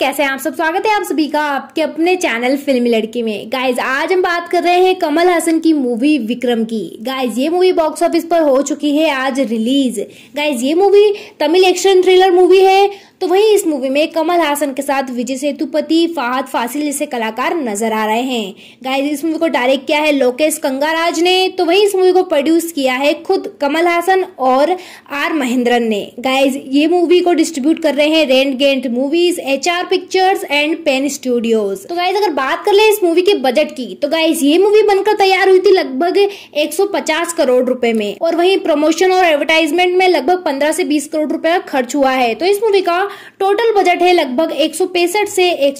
कैसे हैं आप सब स्वागत है आप सभी का आपके अपने चैनल फिल्मी लड़की में गाइज आज हम बात कर रहे हैं कमल हसन की मूवी विक्रम की गाइज ये मूवी बॉक्स ऑफिस पर हो चुकी है आज रिलीज गाइज ये movie Tamil action thriller movie है तो वहीं इस मूवी में कमल हासन के साथ विजय सेतुपति फाहद फासिल जैसे कलाकार नजर आ रहे हैं गाइस इस मूवी को डायरेक्ट किया है लोकेश कंगाराज ने तो वहीं इस मूवी को प्रोड्यूस किया है खुद कमल हासन और आर महेंद्रन ने गाइज ये मूवी को डिस्ट्रीब्यूट कर रहे हैं red giant movies H pictures and pen studios तो गाइज अगर बात कर ले इस मूवी के बजट की तो गाइज ये मूवी बनकर तैयार हुई थी लगभग एक करोड़ रूपए में और वही प्रमोशन और एडवर्टाइजमेंट में लगभग पंद्रह से बीस करोड़ रूपए खर्च हुआ है तो इस मूवी का टोटल बजट है लगभग एक से एक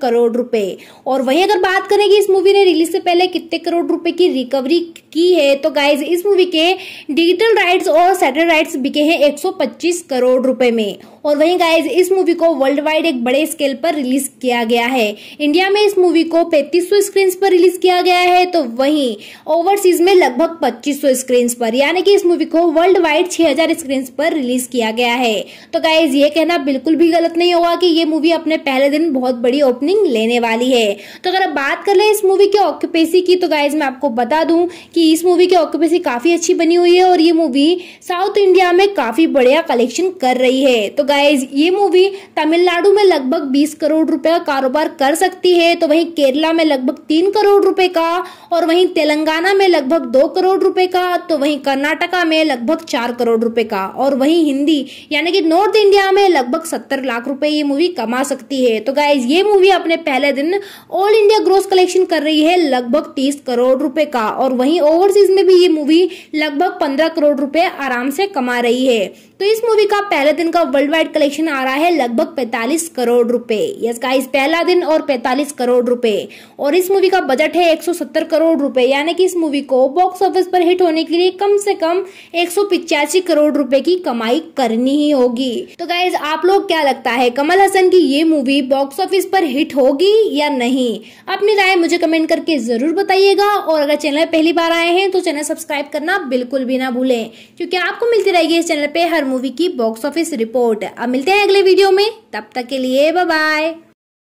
करोड़ रुपए और वहीं अगर बात करें कि इस मूवी ने रिलीज से पहले कितने करोड़ रुपए की रिकवरी की है तो गाइज इस मूवी के डिजिटल राइट्स और सैटेलाइट राइट्स बिके हैं 125 करोड़ रुपए में और वहीं गाइज इस मूवी को वर्ल्ड वाइड एक बड़े स्केल पर रिलीज किया गया है इंडिया में इस मूवी को 3500 स्क्रीन पर रिलीज किया गया है तो वहीं ओवरसीज में लगभग 2500 स्क्रीन पर यानी कि इस मूवी को वर्ल्ड वाइड 6000 स्क्रीन पर रिलीज किया गया है तो गाइज ये कहना बिल्कुल भी गलत नहीं होगा कि ये मूवी अपने पहले दिन बहुत बड़ी ओपनिंग लेने वाली है तो अगर आप बात कर ले इस मूवी की ऑक्यूपेसी की तो गाइज मैं आपको बता दूं कि इस मूवी की ऑक्यूपेसी काफ़ी अच्छी बनी हुई है और ये मूवी साउथ इंडिया में काफ़ी बढ़िया कलेक्शन कर रही है तो गाइज ये मूवी तमिलनाडु में लगभग बीस करोड़ रुपए का कारोबार कर सकती है तो वही केरला में लगभग तीन करोड़ रुपए का और वही तेलंगाना में लगभग दो करोड़ रुपए का तो वही कर्नाटका में लगभग चार करोड़ रुपए का और वही हिंदी यानी कि नॉर्थ इंडिया में लगभग लगभग सत्तर लाख रुपए ये मूवी कमा सकती है तो गाइज ये मूवी अपने पहले दिन ऑल इंडिया ग्रोस कलेक्शन कर रही है लगभग तीस करोड़ रुपए का और वहीं ओवरसीज में भी ये मूवी लगभग पंद्रह करोड़ रुपए आराम से कमा रही है तो इस मूवी का पहले दिन का वर्ल्ड वाइड कलेक्शन आ रहा है लगभग 45 करोड़ रुपए यस गाइस पहला दिन और 45 करोड़ रुपए और इस मूवी का बजट है 170 करोड़ रुपए यानी कि इस मूवी को बॉक्स ऑफिस पर हिट होने के लिए कम से कम एक करोड़ रुपए की कमाई करनी ही होगी तो गाइज आप लोग क्या लगता है कमल हसन की ये मूवी बॉक्स ऑफिस पर हिट होगी या नहीं अपनी राय मुझे कमेंट करके जरूर बताइएगा और अगर चैनल पहली बार आए हैं तो चैनल सब्सक्राइब करना बिल्कुल भी ना भूलें क्योंकि आपको मिलती रहेगी इस चैनल पे हर मूवी की बॉक्स ऑफिस रिपोर्ट अब मिलते हैं अगले वीडियो में तब तक के लिए बाय